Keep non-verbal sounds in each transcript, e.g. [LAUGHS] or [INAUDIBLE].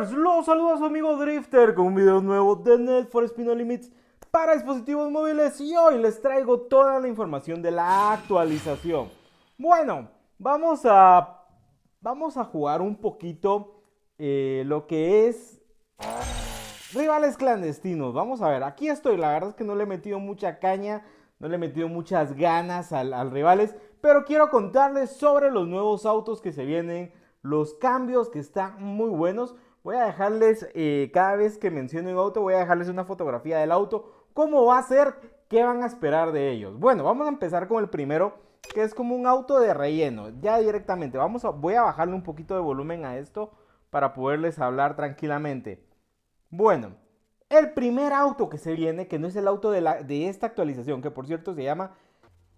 los saludos amigos amigo Drifter con un video nuevo de Net for Limits para dispositivos móviles y hoy les traigo toda la información de la actualización. Bueno, vamos a, vamos a jugar un poquito eh, lo que es rivales clandestinos. Vamos a ver, aquí estoy, la verdad es que no le he metido mucha caña, no le he metido muchas ganas al, al rivales, pero quiero contarles sobre los nuevos autos que se vienen los cambios que están muy buenos. Voy a dejarles, eh, cada vez que menciono un auto, voy a dejarles una fotografía del auto. ¿Cómo va a ser? ¿Qué van a esperar de ellos? Bueno, vamos a empezar con el primero, que es como un auto de relleno. Ya directamente, vamos voy a bajarle un poquito de volumen a esto para poderles hablar tranquilamente. Bueno, el primer auto que se viene, que no es el auto la, de esta actualización, que por cierto se llama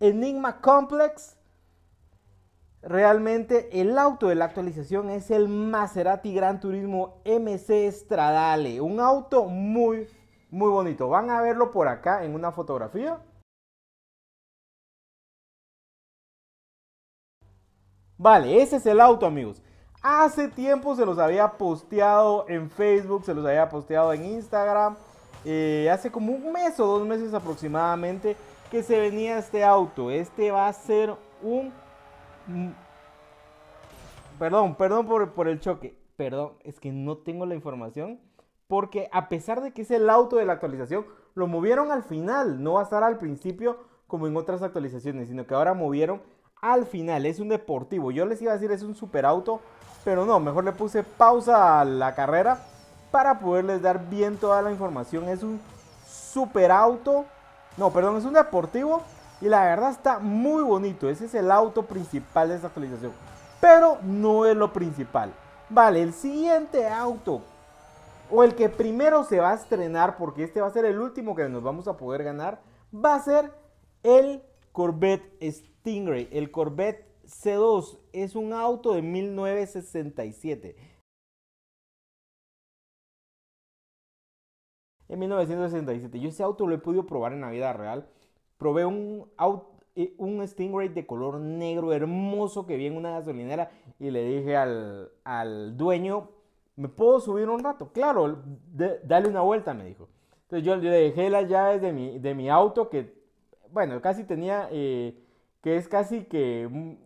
Enigma Complex Realmente el auto de la actualización es el Maserati Gran Turismo MC Stradale, un auto muy, muy bonito. Van a verlo por acá en una fotografía. Vale, ese es el auto amigos. Hace tiempo se los había posteado en Facebook, se los había posteado en Instagram. Eh, hace como un mes o dos meses aproximadamente que se venía este auto. Este va a ser un Perdón, perdón por, el choque. Perdón, es que no tengo la información. Porque a pesar de que es el auto de la actualización, lo movieron al final. No va a estar al principio como en otras actualizaciones, sino que ahora movieron al final. Es un deportivo. Yo les iba a decir es un super auto pero no, mejor le puse pausa a la carrera para poderles dar bien toda la información. Es un super auto No, perdón, es un deportivo y la verdad está muy bonito. Ese es el auto principal de esta actualización. Pero no es lo principal. Vale, el siguiente auto. O el que primero se va a estrenar, porque este va a ser el último que nos vamos a poder ganar, va a ser el Corvette Stingray. El Corvette C2 es un auto de 1967. En 1967. Yo ese auto lo he podido probar en la vida real. Probé un, eh, un Stingray de color negro hermoso que vi en una gasolinera y le dije al, dueño, ¿me puedo subir un rato? Claro, dale una vuelta, me dijo. Entonces yo le dejé las llaves de mi, auto que, bueno, casi tenía, eh, que es casi que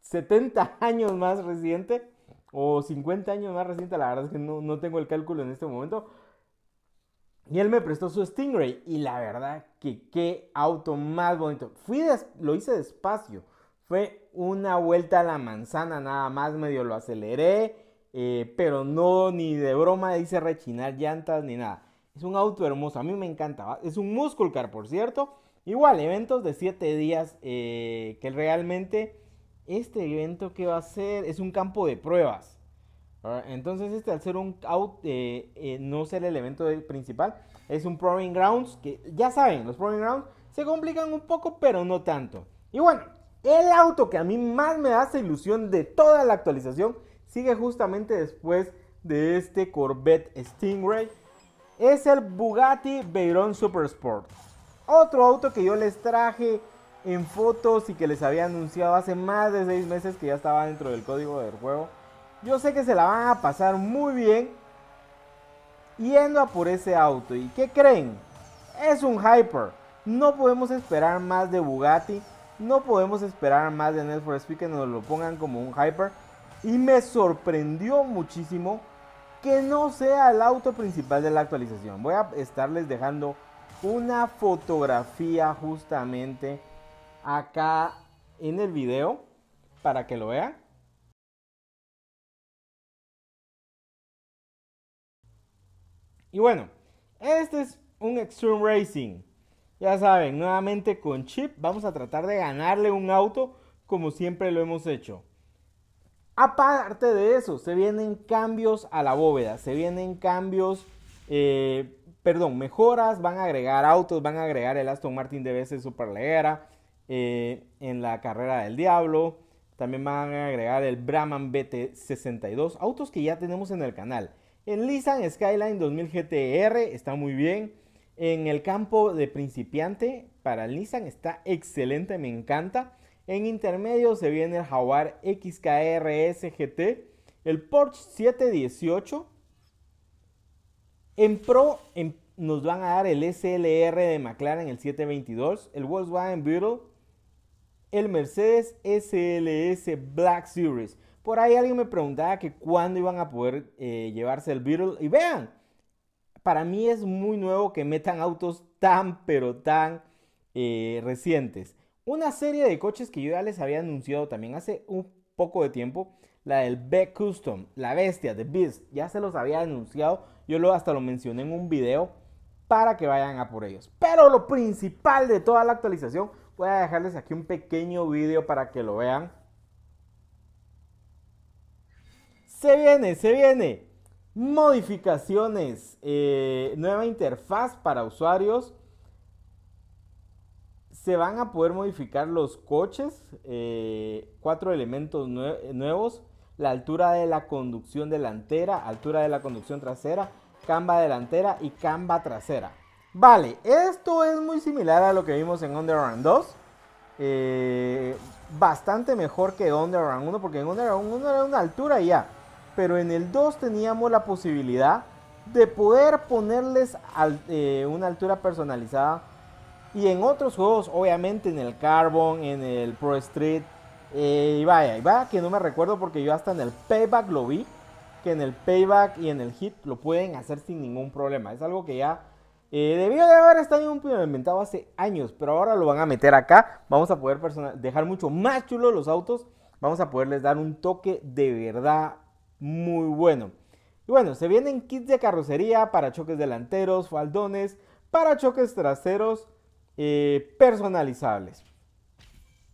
70 [LAUGHS] años más reciente o 50 años más reciente, la verdad es que no, no tengo el cálculo en este momento, y él me prestó su Stingray y la verdad que qué auto más bonito. Fui lo hice despacio. Fue una vuelta a la manzana nada más, medio lo aceleré, eh, pero no ni de broma hice rechinar llantas ni nada. Es un auto hermoso, a mí me encanta. Es un muscle car, por cierto. Igual, eventos de 7 días eh, que realmente este evento que va a ser es un campo de pruebas. Entonces este al ser un out, eh, eh, no ser el evento principal, es un Proving Grounds, que ya saben, los Proving Grounds se complican un poco, pero no tanto. Y bueno, el auto que a mí más me hace ilusión de toda la actualización sigue justamente después de este Corvette Stingray. Es el Bugatti Veyron Super Sport. Otro auto que yo les traje en fotos y que les había anunciado hace más de 6 meses que ya estaba dentro del código del juego. Yo sé que se la van a pasar muy bien yendo a por ese auto. ¿Y qué creen? Es un Hyper. No podemos esperar más de Bugatti. No podemos esperar más de Netflix que nos lo pongan como un Hyper. Y me sorprendió muchísimo que no sea el auto principal de la actualización. Voy a estarles dejando una fotografía justamente acá en el video para que lo vean. Y bueno, este es un Extreme Racing. Ya saben, nuevamente con chip vamos a tratar de ganarle un auto como siempre lo hemos hecho. Aparte de eso, se vienen cambios a la bóveda, se vienen cambios, eh, perdón, mejoras, van a agregar autos, van a agregar el Aston Martin DBS Super eh, en la carrera del diablo, también van a agregar el Brahman BT62, autos que ya tenemos en el canal. En Nissan Skyline 2000 GTR está muy bien. En el campo de principiante para Nissan está excelente, me encanta. En intermedio se viene el Jaguar XKRS GT, el Porsche 718. En Pro nos van a dar el SLR de McLaren, el 722, el Volkswagen Beetle, el Mercedes SLS Black Series. Por ahí alguien me preguntaba que cuándo iban a poder eh, llevarse el Beetle. Y vean, para mí es muy nuevo que metan autos tan, pero tan eh, recientes. Una serie de coches que yo ya les había anunciado también hace un poco de tiempo. La del B Custom, la bestia, de Beast. Ya se los había anunciado. Yo lo, hasta lo mencioné en un video para que vayan a por ellos. Pero lo principal de toda la actualización, voy a dejarles aquí un pequeño video para que lo vean. Se viene, se viene. Modificaciones, eh, nueva interfaz para usuarios. Se van a poder modificar los coches, eh, cuatro elementos nuevos, la altura de la conducción delantera, altura de la conducción trasera, camba delantera y camba trasera. Vale, esto es muy similar a lo que vimos en Underground 2. Eh, bastante mejor que Underground 1, porque en Underground 1 era una altura y ya pero en el 2 teníamos la posibilidad de poder ponerles eh, una altura personalizada. Y en otros juegos, obviamente en el Carbon, en el Pro Street, eh, y vaya, y vaya que no me recuerdo porque yo hasta en el Payback lo vi, que en el Payback y en el Hit lo pueden hacer sin ningún problema. Es algo que ya eh, debió de haber estado implementado hace años, pero ahora lo van a meter acá. Vamos a poder dejar mucho más chulos los autos. Vamos a poderles dar un toque de verdad muy bueno. Y bueno, se vienen kits de carrocería, para choques delanteros, faldones, para choques traseros eh, personalizables.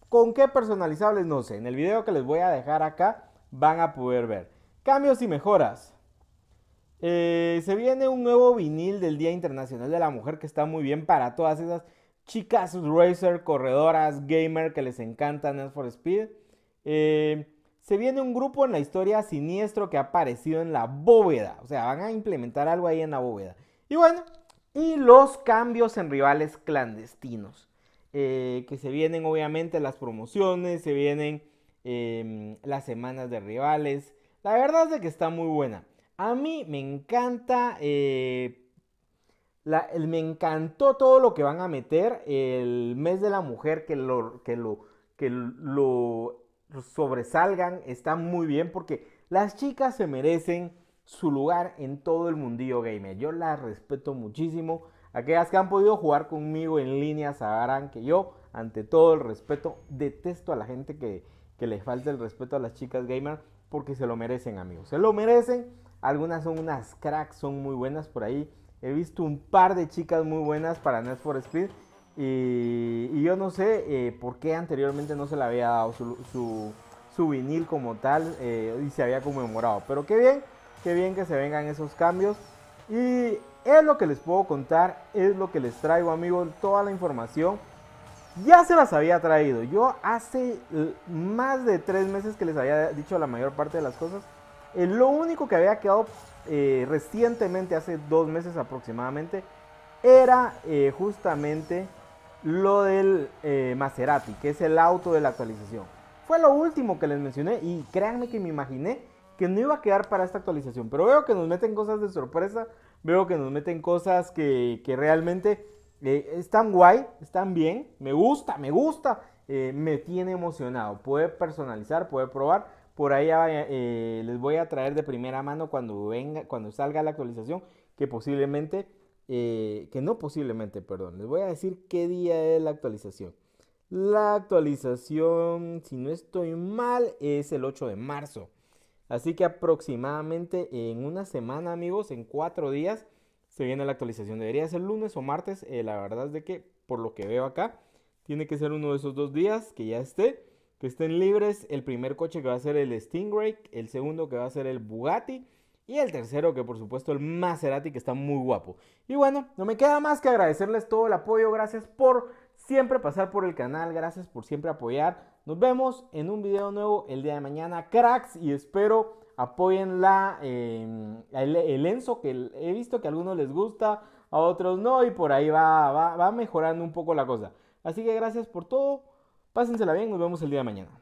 ¿Con qué personalizables? No sé. En el video que les voy a dejar acá van a poder ver. Cambios y mejoras. Eh, se viene un nuevo vinil del Día Internacional de la Mujer que está muy bien para todas esas chicas racer, corredoras, gamer que les encanta Need for Speed. Eh, se viene un grupo en la historia siniestro que ha aparecido en la bóveda. O sea, van a implementar algo ahí en la bóveda. Y bueno, y los cambios en rivales clandestinos. Eh, que se vienen obviamente las promociones, se vienen em, las semanas de rivales. La verdad es de que está muy buena. A mí me encanta, eh, el, me encantó todo lo que van a meter el mes de la mujer que lo, que lo sobresalgan, están muy bien porque las chicas se merecen su lugar en todo el mundillo gamer. Yo las respeto muchísimo. Aquellas que han podido jugar conmigo en línea sabrán que yo, ante todo el respeto, detesto a la gente que, que les falta el respeto a las chicas gamer porque se lo merecen, amigos. Se lo merecen. Algunas son unas cracks, son muy buenas por ahí. He visto un par de chicas muy buenas para Net for Speed y, yo no sé eh, por qué anteriormente no se le había dado su, vinil como tal eh, y se había conmemorado. Pero qué bien, qué bien que se vengan esos cambios. Y es lo que les puedo contar, es lo que les traigo amigos, toda la información. Ya se las había traído. Yo hace eh, más de tres meses que les había dicho la mayor parte de las cosas. lo único que había quedado recientemente, hace dos meses aproximadamente, era justamente lo del eh, Maserati, que es el auto de la actualización. Fue lo último que les mencioné y créanme que me imaginé que no iba a quedar para esta actualización, pero veo que nos meten cosas de sorpresa, veo que nos meten cosas que, realmente eh, están guay, están bien, me gusta, me gusta, eh, me tiene emocionado, puede personalizar, puede probar. Por ahí les voy a traer de primera mano cuando venga, cuando salga la actualización, que posiblemente eh, que no posiblemente, perdón, les voy a decir qué día es la actualización. La actualización, si no estoy mal, es el 8 de marzo. Así que aproximadamente en una semana, amigos, en cuatro días, se viene la actualización. Debería ser lunes o martes. Eh, la verdad es de que, por lo que veo acá, tiene que ser uno de esos dos días que ya esté. Que estén libres el primer coche que va a ser el Stingray, el segundo que va a ser el Bugatti y el tercero, que por supuesto el Maserati, que está muy guapo. Y bueno, no me queda más que agradecerles todo el apoyo. Gracias por siempre pasar por el canal. Gracias por siempre apoyar. Nos vemos en un video nuevo el día de mañana, cracks. Y espero apoyen la, eh, el, Enzo, que he visto que a algunos les gusta, a otros no. Y por ahí va, va, va mejorando un poco la cosa. Así que gracias por todo. Pásensela bien. Nos vemos el día de mañana.